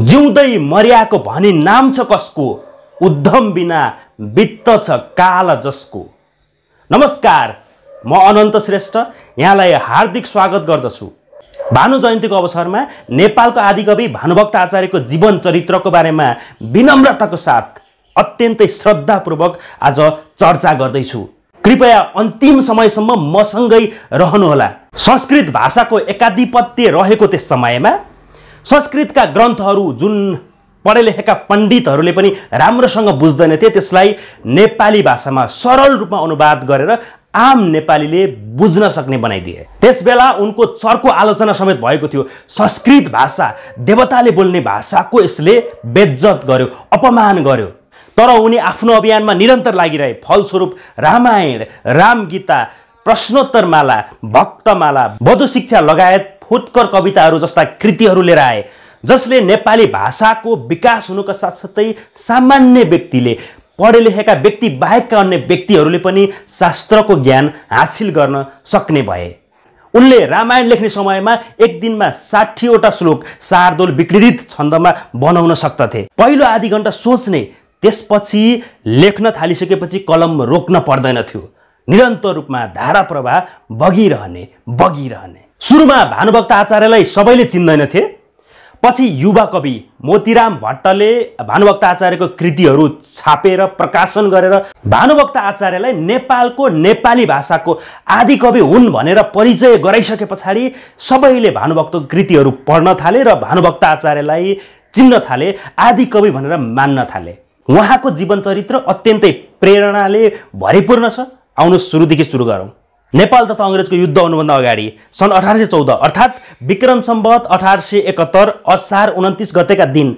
जिउँदै मर्याको भने नाम छ कसको उद्धम बिना वित्त छ काल जसको नमस्कार म अनन्त श्रेष्ठ यहाँलाई हार्दिक स्वागत गर्दछु भानु जयन्तीको अवसरमा नेपालको आदिकवि भानुभक्त आचार्यको जीवन चरित्रको बारेमा विनम्रताको साथ अत्यन्तै श्रद्धापूर्वक आज चर्चा गर्दैछु कृपया अन्तिम समयसम्म मसँगै रहनुहोला संस्कृत भाषाको एकाधिपत्य रहेको त्यस समयमा संस्कृतका ग्रन्थहरू जुन पढे लेखेका पण्डितहरूले पनि राम्रोसँग बुझ्दैनथे त्यसलाई नेपाली भाषामा सरल रूपमा अनुवाद गरेर आम नेपालीले बुझ्न सक्ने बनाइदिए त्यसबेला उनको चर्को आलोचना समेत भएको थियो संस्कृत भाषा देवताले बोल्ने भाषाको यसले बेज्जत गर्यो अपमान गर्यो तर उनी आफ्नो अभियानमा निरन्तर लागिरहे फलस्वरूप रामायण राम गीता प्रश्नोत्तरमाला भक्तमाला बधु शिक्षा लगायत फुटकर कविताहरू जस्ता कृतिहरू लिएर आए जसले नेपाली भाषाको विकास हुनुका साथसाथै सामान्य व्यक्तिले पढे लेखेका व्यक्ति बाहेकका अन्य व्यक्तिहरूले पनि शास्त्रको ज्ञान हासिल गर्न सक्ने भए उनले रामायण लेख्ने समयमा एक दिनमा साठीवटा श्लोक सारदोल विकृत छन्दमा बनाउन सक्दथे पहिलो आधी घन्टा सोच्ने त्यसपछि लेख्न थालिसकेपछि कलम रोक्न पर्दैन थियो निरन्तर रूपमा धारा प्रवाह बगिरहने बगिरहने सुरुमा भानुभक्त आचार्यलाई सबैले चिन्दैनथे पछि युवा कवि मोतीराम भट्टले भानुभक्त आचार्यको कृतिहरू छापेर प्रकाशन गरेर भानुभक्त आचार्यलाई नेपालको नेपाली भाषाको आदि कवि हुन् भनेर परिचय गराइसके पछाडि सबैले भानुभक्तको कृतिहरू पढ्न थाले र भानुभक्त आचार्यलाई चिन्न थाले आदि कवि भनेर मान्न थाले उहाँको जीवनचरित्र अत्यन्तै प्रेरणाले भरिपूर्ण छ आउनु सुरुदेखि सुरु गरौँ नेपाल तथा अङ्ग्रेजको युद्ध हुनुभन्दा अगाडि सन् अठार सय चौध अर्थात् विक्रम सम्बत अठार सय एकहत्तर असार उन्तिस गतेका दिन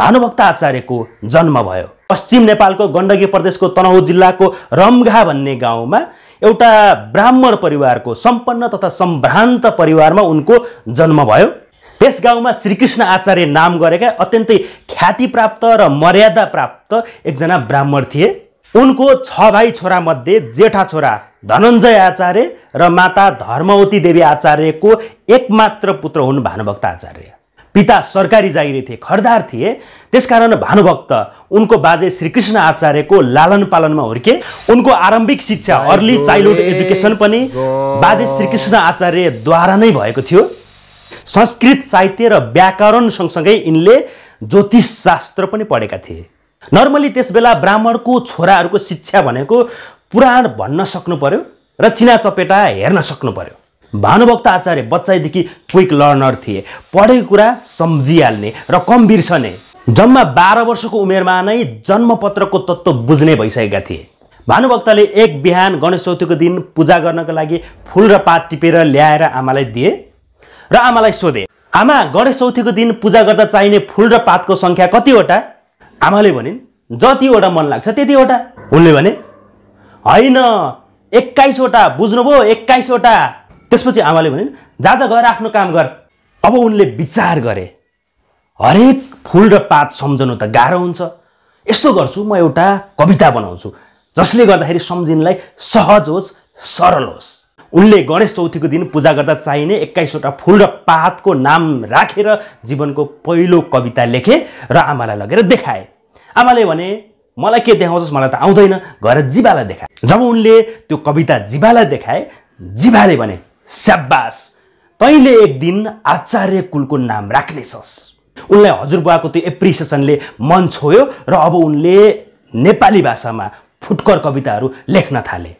भानुभक्त आचार्यको जन्म भयो पश्चिम नेपालको गण्डकी प्रदेशको तनहु जिल्लाको रमघा भन्ने गाउँमा एउटा ब्राह्मण परिवारको सम्पन्न तथा सम्भ्रान्त परिवारमा उनको जन्म भयो त्यस गाउँमा श्रीकृष्ण आचार्य नाम गरेका अत्यन्तै ख्याति प्राप्त र मर्यादा प्राप्त एकजना ब्राह्मण थिए उनको छ भाइ छोरामध्ये जेठा छोरा धनञ्जय आचार्य र माता धर्मवती देवी आचार्यको एकमात्र पुत्र हुन् भानुभक्त आचार्य पिता सरकारी जागिरे थिए खरदार थिए त्यसकारण भानुभक्त उनको बाजे श्रीकृष्ण आचार्यको लालन पालनमा हुर्के उनको आरम्भिक शिक्षा अर्ली चाइल्डहुड एजुकेसन पनि बाजे श्रीकृष्ण आचार्यद्वारा नै भएको थियो संस्कृत साहित्य र व्याकरण सँगसँगै यिनले ज्योतिष शास्त्र पनि पढेका थिए नर्मली त्यस बेला ब्राह्मणको छोराहरूको शिक्षा भनेको पुराण भन्न सक्नु पर्यो र चिना चपेटा हेर्न सक्नु पर्यो भानुभक्त आचार्य बच्चाइदेखि क्विक लर्नर थिए पढेको कुरा सम्झिहाल्ने र कम बिर्सने जम्मा बाह्र वर्षको उमेरमा नै जन्मपत्रको तत्त्व बुझ्ने भइसकेका थिए भानुभक्तले एक बिहान गणेश चौथीको दिन पूजा गर्नको लागि फुल र पात टिपेर ल्याएर आमालाई दिए र आमालाई सोधे आमा गणेश चौथीको दिन पूजा गर्दा चाहिने फुल र पातको सङ्ख्या कतिवटा आमाले भनिन् जतिवटा मन लाग्छ त्यतिवटा उनले भने होइन एक्काइसवटा बुझ्नुभयो एक्काइसवटा त्यसपछि आमाले भनिन् जा जा गएर आफ्नो काम गर अब उनले विचार गरे हरेक फुल र पात सम्झनु त गाह्रो हुन्छ यस्तो गर्छु म एउटा कविता बनाउँछु जसले गर्दाखेरि सम्झिनलाई सहज होस् सरल होस् उनले गणेश चौथीको दिन पूजा गर्दा चाहिने एक्काइसवटा फुल र पातको नाम राखेर जीवनको पहिलो कविता लेखे र आमालाई लगेर देखाए आमाले भने मलाई के देखाउँछस् मलाई त आउँदैन गएर जिबालाई देखाए जब उनले त्यो कविता जिबालाई देखाए जिबाले भने स्याबास तैँले एक दिन आचार्य कुलको नाम राख्नेछस् उनलाई हजुरबुवाको त्यो एप्रिसिएसनले मन छोयो र अब उनले नेपाली भाषामा फुटकर कविताहरू लेख्न थाले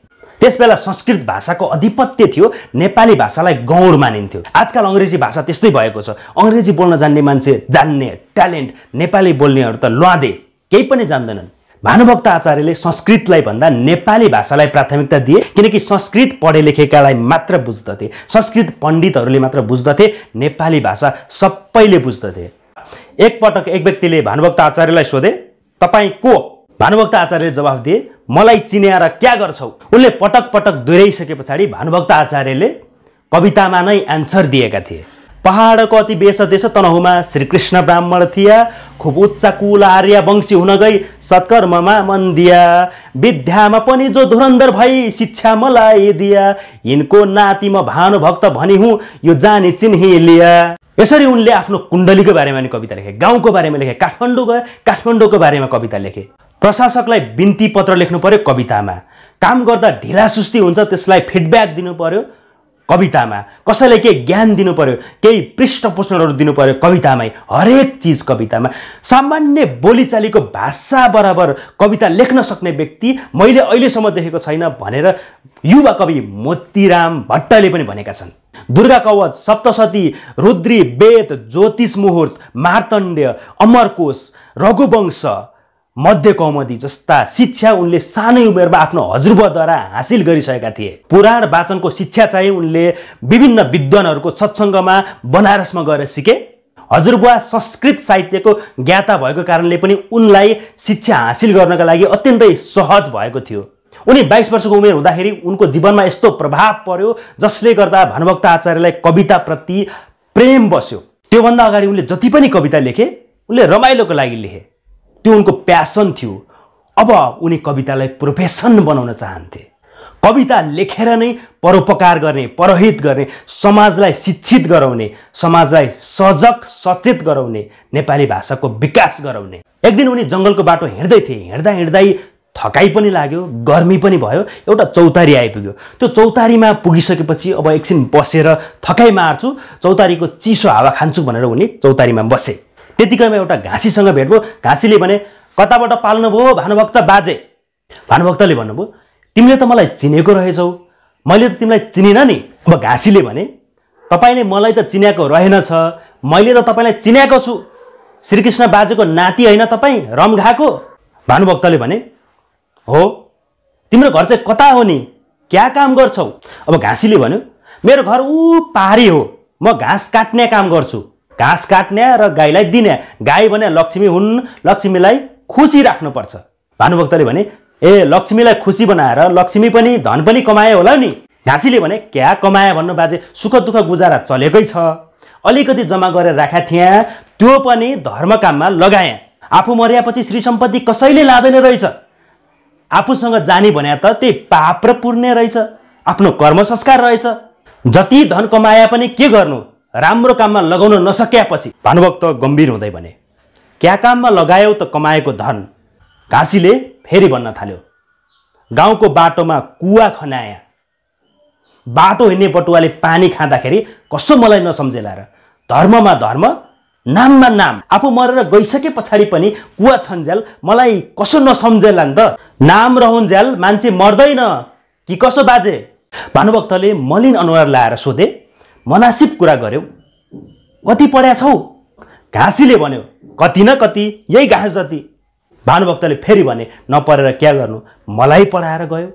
त्यसबेला संस्कृत भाषाको अधिपत्य थियो नेपाली भाषालाई गौड मानिन्थ्यो आजकल अङ्ग्रेजी भाषा त्यस्तै भएको छ अङ्ग्रेजी बोल्न जान्ने मान्छे जान्ने ट्यालेन्ट नेपाली बोल्नेहरू त ल्वादे केही पनि जान्दैनन् भानुभक्त आचार्यले संस्कृतलाई भन्दा नेपाली भाषालाई प्राथमिकता दिए किनकि संस्कृत पढे लेखेकालाई मात्र बुझ्दथे संस्कृत पण्डितहरूले मात्र बुझ्दथे नेपाली भाषा सबैले बुझ्दथे एकपटक एक व्यक्तिले भानुभक्त आचार्यलाई सोधे तपाईँ को भानुभक्त आचार्यले जवाफ दिए मलाई चिन्याएर क्या गर्छौ उनले पटक पटक दोहोऱ्याइसके पछाडि भानुभक्त आचार्यले कवितामा नै एन्सर दिएका थिए पहाडको अति बेस देश तनहुमा श्रीकृष्ण ब्राह्मण थिया खुब उच्च कुल आर्य वंशी हुन गई सत्कर्ममा मन दिया विद्यामा पनि जो धुरन्धर भई शिक्षा मलाई दिया यिनको नाति म भानुभक्त भनी हुँ यो जाने चिन्ही लिया यसरी उनले आफ्नो कुण्डलीको बारेमा नि कविता लेखे गाउँको बारेमा लेखे काठमाडौँ गए काठमाडौँको बारेमा कविता लेखे प्रशासकलाई बिन्ती पत्र लेख्नु पर्यो कवितामा काम गर्दा ढिलासुस्ती हुन्छ त्यसलाई फिडब्याक दिनु पर्यो कवितामा कसैलाई केही ज्ञान दिनु पऱ्यो केही पृष्ठपोषणहरू दिनु पर्यो कवितामै हरेक चिज कवितामा सामान्य बोलीचालीको भाषा बराबर कविता लेख्न सक्ने व्यक्ति मैले अहिलेसम्म देखेको छैन भनेर युवा कवि मोतीराम भट्टले पनि भनेका छन् दुर्गा कवच सप्तशती रुद्री वेद ज्योतिष मुहुर्त मार्तण्ड्य अमरकोश रघुवंश मध्य कौमदी जस्ता शिक्षा उनले सानै उमेरमा आफ्नो हजुरबाद्वारा हासिल गरिसकेका थिए पुराण वाचनको शिक्षा चाहिँ उनले विभिन्न विद्वानहरूको सत्सङ्गमा बनारसमा गएर सिके हजुरबुवा संस्कृत साहित्यको ज्ञाता भएको कारणले पनि उनलाई शिक्षा हासिल गर्नका लागि अत्यन्तै सहज भएको थियो उनी बाइस वर्षको उमेर हुँदाखेरि उनको जीवनमा यस्तो प्रभाव पर्यो जसले गर्दा भानुभक्त आचार्यलाई कविताप्रति प्रेम बस्यो त्योभन्दा अगाडि उनले जति पनि कविता लेखे उनले रमाइलोको लागि लेखे त्यो उनको प्यासन थियो अब उनी कवितालाई प्रोफेसन बनाउन चाहन्थे कविता लेखेर नै परोपकार गर्ने परहित गर्ने समाजलाई शिक्षित गराउने समाजलाई सजग सचेत गराउने नेपाली भाषाको विकास गराउने एक दिन उनी जङ्गलको बाटो हिँड्दै थिए हिँड्दा हिँड्दै थकाइ पनि लाग्यो गर्मी पनि भयो एउटा चौतारी आइपुग्यो त्यो चौतारीमा पुगिसकेपछि अब एकछिन बसेर थकाइ मार्छु चौतारीको चिसो हावा खान्छु भनेर उनी चौतारीमा बसे त्यतिकैमा एउटा घाँसीसँग भेट भयो घाँसीले भने कताबाट पाल्नुभयो भानुभक्त बाजे भानुभक्तले भन्नुभयो तिमीले त मलाई चिनेको रहेछौ मैले त तिमीलाई चिनिनँ नि अब घाँसीले भने तपाईँले मलाई त चिनाएको रहेनछ मैले त तपाईँलाई चिनाएको छु श्रीकृष्ण बाजेको नाति होइन तपाईँ रमघाको भानुभक्तले भने हो तिम्रो घर चाहिँ कता हो नि क्या काम गर्छौ अब घाँसीले भन्यो मेरो घर ऊ पहाडी हो म घाँस काट्ने काम गर्छु घाँस काट्ने र गाईलाई दिने गाई भने लक्ष्मी हुन् लक्ष्मीलाई खुसी राख्नुपर्छ भानुभक्तले भने ए लक्ष्मीलाई खुसी बनाएर लक्ष्मी पनि धन पनि कमाए होला नि घाँसीले भने क्या कमाए भन्नु बाजे सुख दुःख गुजारा चलेकै छ अलिकति जम्मा गरेर राखेका थिएँ त्यो पनि धर्म काममा लगाएँ आफू मर्यापछि श्री सम्पत्ति कसैले लाँदैन रहेछ आफूसँग जाने भने त त्यही पाप र पुर्ने रहेछ आफ्नो कर्म संस्कार रहेछ जति धन कमाए पनि के गर्नु राम्रो काममा लगाउन नसकेपछि भानुभक्त गम्भीर हुँदै भने क्या काममा लगायौ त कमाएको धन घाँसीले फेरि भन्न थाल्यो गाउँको बाटोमा कुवा खनाया बाटो हिँड्ने बटुवाले पानी खाँदाखेरि कसो मलाई नसम्झेला र धर्ममा धर्म नाममा नाम आफू मरेर गइसके पछाडि पनि कुवा छन्ज्याल मलाई कसो नसम्झेला नि त नाम रहन्ज्याल मान्छे मर्दैन कि कसो बाजे भानुभक्तले मलिन अनुहार लाएर सोधे मनासिब कुरा गऱ्यौ कति पढ्या छौ घाँसीले भन्यो कति न कति यही घाँस जति भानुभक्तले फेरि भने नपरेर क्या गर्नु मलाई पढाएर गयो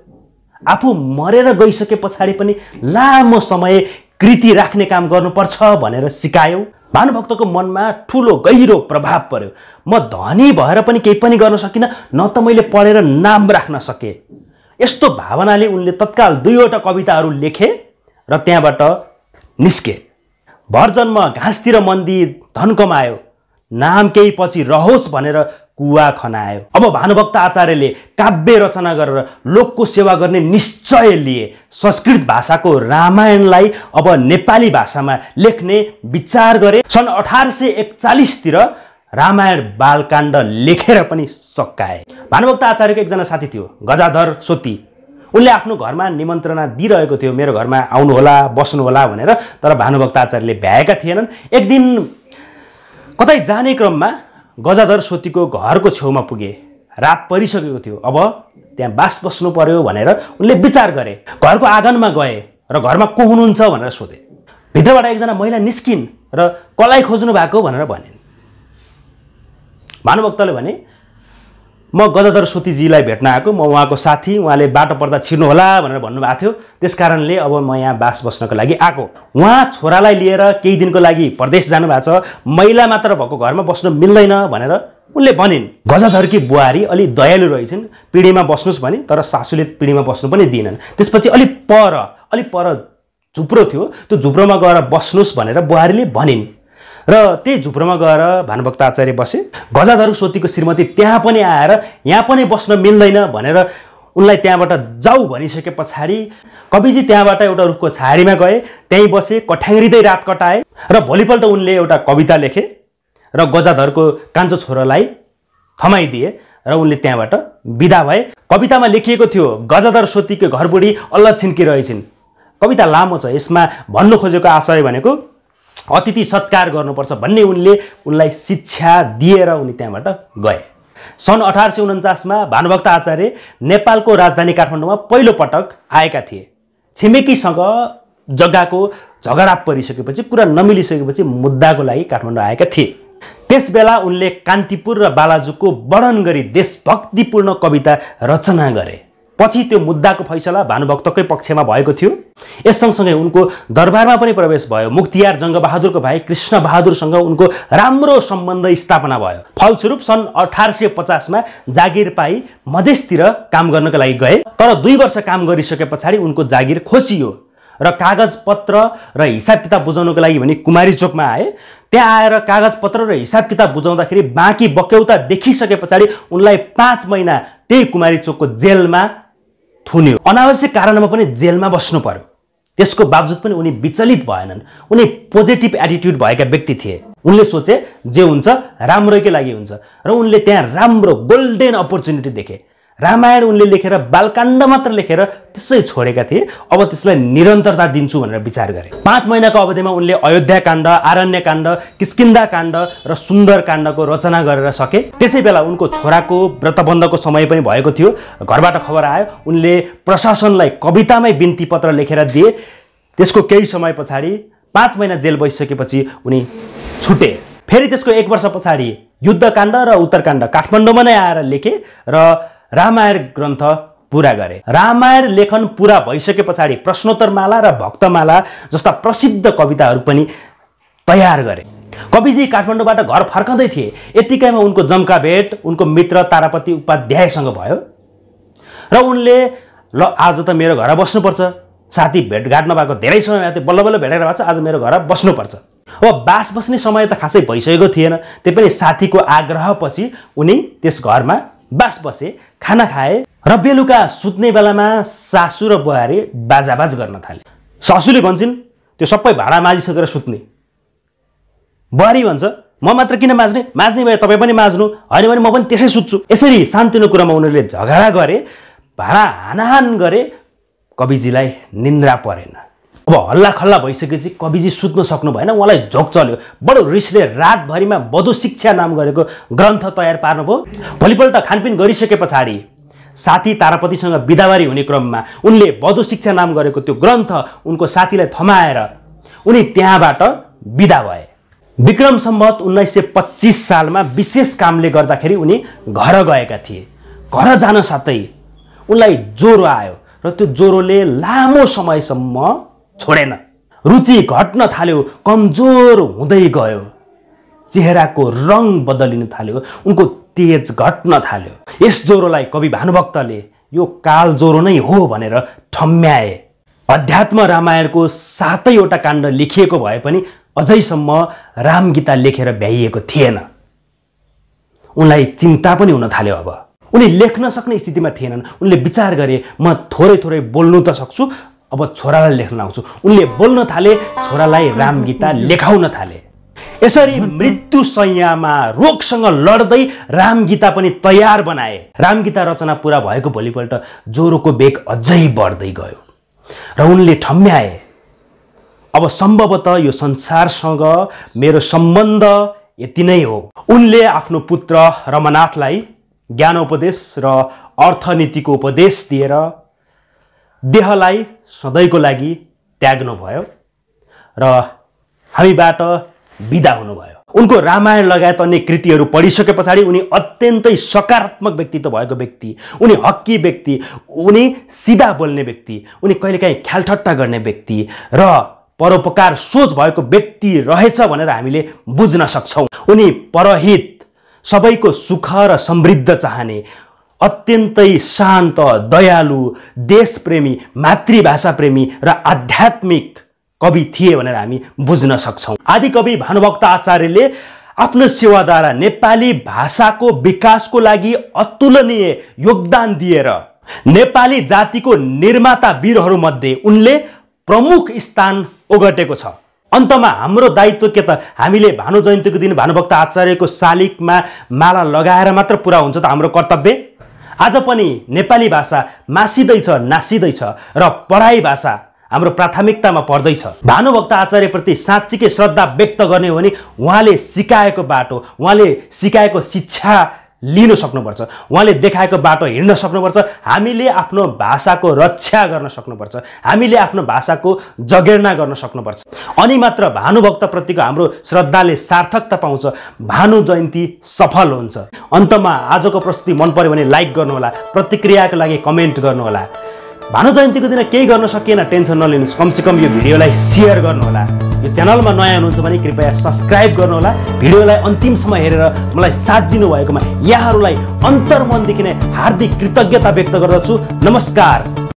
आफू मरेर गइसके पछाडि पनि लामो समय कृति राख्ने काम गर्नुपर्छ भनेर सिकायो भानुभक्तको मनमा ठुलो गहिरो प्रभाव पर्यो म धनी भएर पनि केही पनि गर्न सकिनँ न त मैले पढेर नाम राख्न सकेँ यस्तो भावनाले उनले तत्काल दुईवटा कविताहरू लेखे र त्यहाँबाट निस्के जन्म घाँसतिर मन्दिर धन कमायो नाम केही पछि रहोस् भनेर कुवा खनायो अब भानुभक्त आचार्यले काव्य रचना गरेर लोकको सेवा गर्ने निश्चय लिए संस्कृत भाषाको रामायणलाई अब नेपाली भाषामा लेख्ने विचार गरे सन् अठार सय एकचालिसतिर रामायण बालकाण्ड लेखेर पनि सकाए भानुभक्त आचार्यको एकजना साथी थियो गजाधर सोती उनले आफ्नो घरमा निमन्त्रणा दिइरहेको थियो मेरो घरमा आउनुहोला बस्नुहोला भनेर तर भानुभक्त आचार्यले भ्याएका थिएनन् एक दिन कतै जाने क्रममा गजाधर सोतीको घरको छेउमा पुगे रात परिसकेको थियो अब त्यहाँ बास बस्नु पर्यो भनेर उनले विचार गरे घरको आँगनमा गए र घरमा को हुनुहुन्छ भनेर सोधे भित्रबाट एकजना महिला निस्किन् र कसलाई खोज्नु भएको भनेर भनिन् भानुभक्तले भने म गदाधर सोतीजीलाई भेट्न आएको म उहाँको साथी उहाँले बाटो पर्दा होला भनेर भन्नुभएको थियो त्यस कारणले अब म यहाँ बास बस्नको लागि आएको उहाँ छोरालाई लिएर केही दिनको लागि परदेश जानुभएको छ महिला मात्र भएको घरमा बस्नु मिल्दैन भनेर उनले भनिन् गजाधरकी बुहारी अलि दयालु रहेछन् पिँढीमा बस्नुहोस् भने तर सासूले पिँढीमा बस्नु पनि दिएनन् त्यसपछि अलिक पर अलिक पर झुप्रो थियो त्यो झुप्रोमा गएर बस्नुहोस् भनेर बुहारीले भनिन् र त्यही झुप्रोमा गएर भानुभक्त आचार्य बसे गजाधर सोतीको श्रीमती त्यहाँ पनि आएर यहाँ पनि बस्न मिल्दैन भनेर उनलाई त्यहाँबाट जाऊ भनिसके पछाडि कविजी त्यहाँबाट एउटा रुखको छारीमा गए त्यहीँ बसे कठ्याङ्रिँदै रात कटाए र भोलिपल्ट उनले एउटा कविता लेखे र गजाधरको कान्छो छोरालाई थमाइदिए र उनले त्यहाँबाट विदा भए कवितामा लेखिएको थियो गजाधर सोतीको घरबुढी अल्ल छिन्किरहेछिन् कविता लामो छ यसमा भन्नु खोजेको आशय भनेको अतिथि सत्कार गर्नुपर्छ भन्ने उनले उनलाई शिक्षा दिएर उनी त्यहाँबाट गए सन् अठार सय उन्चासमा भानुभक्त आचार्य नेपालको राजधानी काठमाडौँमा पहिलोपटक आएका थिए छिमेकीसँग जग्गाको झगडा परिसकेपछि कुरा नमिलिसकेपछि मुद्दाको लागि काठमाडौँ आएका थिए त्यसबेला उनले कान्तिपुर र बालाजुको वर्णन गरी देशभक्तिपूर्ण कविता रचना गरे पछि त्यो मुद्दाको फैसला भानुभक्तकै पक्षमा भएको थियो यस सँगसँगै उनको दरबारमा पनि प्रवेश भयो मुक्तियार जङ्गबहादुरको भाइ कृष्णबहादुरसँग उनको राम्रो सम्बन्ध स्थापना भयो फलस्वरूप सन् अठार सय पचासमा जागिर पाई मधेसतिर काम गर्नको लागि गए तर दुई वर्ष काम गरिसके पछाडि उनको जागिर खोसियो र कागजपत्र र हिसाब किताब बुझाउनको लागि भने कुमारी चोकमा आए त्यहाँ आएर कागजपत्र र हिसाब किताब बुझाउँदाखेरि बाँकी बक्यौता देखिसके पछाडि उनलाई पाँच महिना त्यही कुमारी चोकको जेलमा थुन्यो अनावश्यक कारणमा पनि जेलमा बस्नु पर्यो त्यसको बावजुद पनि उनी विचलित भएनन् उनी पोजिटिभ एटिट्युड भएका व्यक्ति थिए उनले सोचे जे हुन्छ राम्रैकै लागि हुन्छ र उनले त्यहाँ राम्रो गोल्डेन अपर्च्युनिटी देखे रामायण उनले लेखेर बालकाण्ड मात्र लेखेर त्यसै छोडेका थिए अब त्यसलाई निरन्तरता दिन्छु भनेर विचार गरे पाँच महिनाको अवधिमा उनले अयोध्या अयोध्याकाण्ड आरण्यकाण्ड किस्किन्दा काण्ड र सुन्दर काण्डको रचना गरेर सके त्यसै बेला उनको छोराको व्रतबन्धको समय पनि भएको थियो घरबाट खबर आयो उनले प्रशासनलाई कवितामै बिन्ती पत्र लेखेर दिए त्यसको केही समय पछाडि पाँच महिना जेल भइसकेपछि उनी छुटे फेरि त्यसको एक वर्ष पछाडि युद्धकाण्ड र उत्तरकाण्ड काठमाडौँमा नै आएर लेखे र रामायण ग्रन्थ पुरा गरे रामायण लेखन पुरा भइसके पछाडि प्रश्नोत्तरमाला र भक्तमाला जस्ता प्रसिद्ध कविताहरू पनि तयार गरे कविजी काठमाडौँबाट घर फर्काउँदै थिए यतिकैमा उनको जम्का भेट उनको मित्र तारापति उपाध्यायसँग भयो र उनले ल आज त मेरो घर बस्नुपर्छ साथी भेटघाट नभएको धेरै समय थियो बल्ल बल्ल भेटेर भएको छ आज मेरो घर बस्नुपर्छ अब बास बस्ने समय त खासै भइसकेको थिएन त्यही पनि साथीको आग्रहपछि उनी त्यस घरमा बास बसे खाना खाए र बेलुका सुत्ने बेलामा सासु र बुहारी बाजाबाज गर्न थाले सासुले भन्छन् त्यो सबै भाँडा माझिसकेर सुत्ने बुहारी भन्छ म मात्र किन माझ्ने माझ्ने भए तपाईँ पनि माझ्नु होइन भने म पनि त्यसै सुत्छु यसरी सान्तिनो कुरामा उनीहरूले झगडा गरे भाँडा हानाहान गरे कविजीलाई निन्द्रा परेन अब हल्ला खल्ला भइसकेपछि कविजी सुत्न सक्नु भएन उहाँलाई झोक चल्यो बडो रिसले रातभरिमा बधु शिक्षा नाम गरेको ग्रन्थ तयार पार्नुभयो भोलिपल्ट खानपिन गरिसके पछाडि साथी तारापतिसँग बिदाबारी हुने क्रममा उनले शिक्षा नाम गरेको त्यो ग्रन्थ उनको साथीलाई थमाएर उनी त्यहाँबाट बिदा भए विक्रम सम्बत उन्नाइस सय पच्चिस सालमा विशेष कामले गर्दाखेरि उनी घर गएका थिए घर जान साथै उनलाई ज्वरो आयो र त्यो ज्वरोले लामो समयसम्म छोडेन रुचि घट्न थाल्यो कमजोर हुँदै गयो चेहराको रङ बदलिन थाल्यो उनको तेज घट्न थाल्यो यस ज्वरोलाई कवि भानुभक्तले यो काल ज्वरो नै हो भनेर ठम्म्याए अध्यात्म रामायणको सातैवटा काण्ड लेखिएको भए पनि अझैसम्म रामगीता लेखेर भ्याइएको थिएन उनलाई चिन्ता पनि हुन थाल्यो अब उनी लेख्न सक्ने स्थितिमा थिएनन् उनले विचार गरे म थोरै थोरै बोल्नु त सक्छु अब छोरालाई लेख्न लाउँछु उनले बोल्न थाले छोरालाई राम गीता लेखाउन थाले यसरी मृत्यु संयमा रोगसँग लड्दै रामगीता पनि तयार बनाए राम गीता रचना पुरा भएको भोलिपल्ट ज्वरोको बेग अझै बढ्दै गयो र उनले ठम्म्याए अब सम्भवत यो संसारसँग मेरो सम्बन्ध यति नै हो उनले आफ्नो पुत्र रमनाथलाई ज्ञानोपदेश र अर्थनीतिको उपदेश दिएर देहलाई सधैँको लागि त्याग्नुभयो र हामीबाट विदा हुनुभयो उनको रामायण लगायत अन्य कृतिहरू पढिसके पछाडि उनी अत्यन्तै सकारात्मक व्यक्तित्व भएको व्यक्ति उनी हक्की व्यक्ति उनी सिधा बोल्ने व्यक्ति उनी कहिलेकाहीँ ख्यालठट्टा गर्ने व्यक्ति र परोपकार सोच भएको व्यक्ति रहेछ भनेर हामीले बुझ्न सक्छौँ उनी परहित सबैको सुख र समृद्ध चाहने अत्यन्तै शान्त दयालु देशप्रेमी मातृभाषाप्रेमी र आध्यात्मिक कवि थिए भनेर हामी बुझ्न सक्छौँ आदिकवि भानुभक्त आचार्यले आफ्नो सेवाद्वारा नेपाली भाषाको विकासको लागि अतुलनीय योगदान दिएर नेपाली जातिको निर्माता वीरहरूमध्ये उनले प्रमुख स्थान ओगटेको छ अन्तमा हाम्रो दायित्व के त हामीले भानु जयन्तीको दिन भानुभक्त आचार्यको शालिकमा माला लगाएर मात्र पुरा हुन्छ त हाम्रो कर्तव्य आज पनि नेपाली भाषा मासिँदैछ नासिँदैछ र पढाइ भाषा हाम्रो प्राथमिकतामा पर्दैछ भानुभक्त आचार्यप्रति साँच्चीकै श्रद्धा व्यक्त गर्ने हो भने उहाँले सिकाएको बाटो उहाँले सिकाएको शिक्षा लिन सक्नुपर्छ उहाँले देखाएको बाटो हिँड्न सक्नुपर्छ हामीले आफ्नो भाषाको रक्षा गर्न सक्नुपर्छ हामीले आफ्नो भाषाको जगेर्ना गर्न सक्नुपर्छ अनि मात्र भानुभक्तप्रतिको हाम्रो श्रद्धाले सार्थकता पाउँछ भानु जयन्ती सफल हुन्छ अन्तमा आजको प्रस्तुति मन पऱ्यो भने लाइक गर्नुहोला प्रतिक्रियाको लागि कमेन्ट गर्नुहोला भानु जयन्तीको दिन केही गर्न सकिएन टेन्सन नलिनुहोस् कमसेकम यो भिडियोलाई सेयर गर्नुहोला यो च्यानलमा नयाँ हुनुहुन्छ भने कृपया सब्सक्राइब गर्नुहोला भिडियोलाई अन्तिमसम्म हेरेर मलाई साथ दिनुभएकोमा यहाँहरूलाई अन्तर्मनदेखि नै हार्दिक कृतज्ञता व्यक्त गर्दछु नमस्कार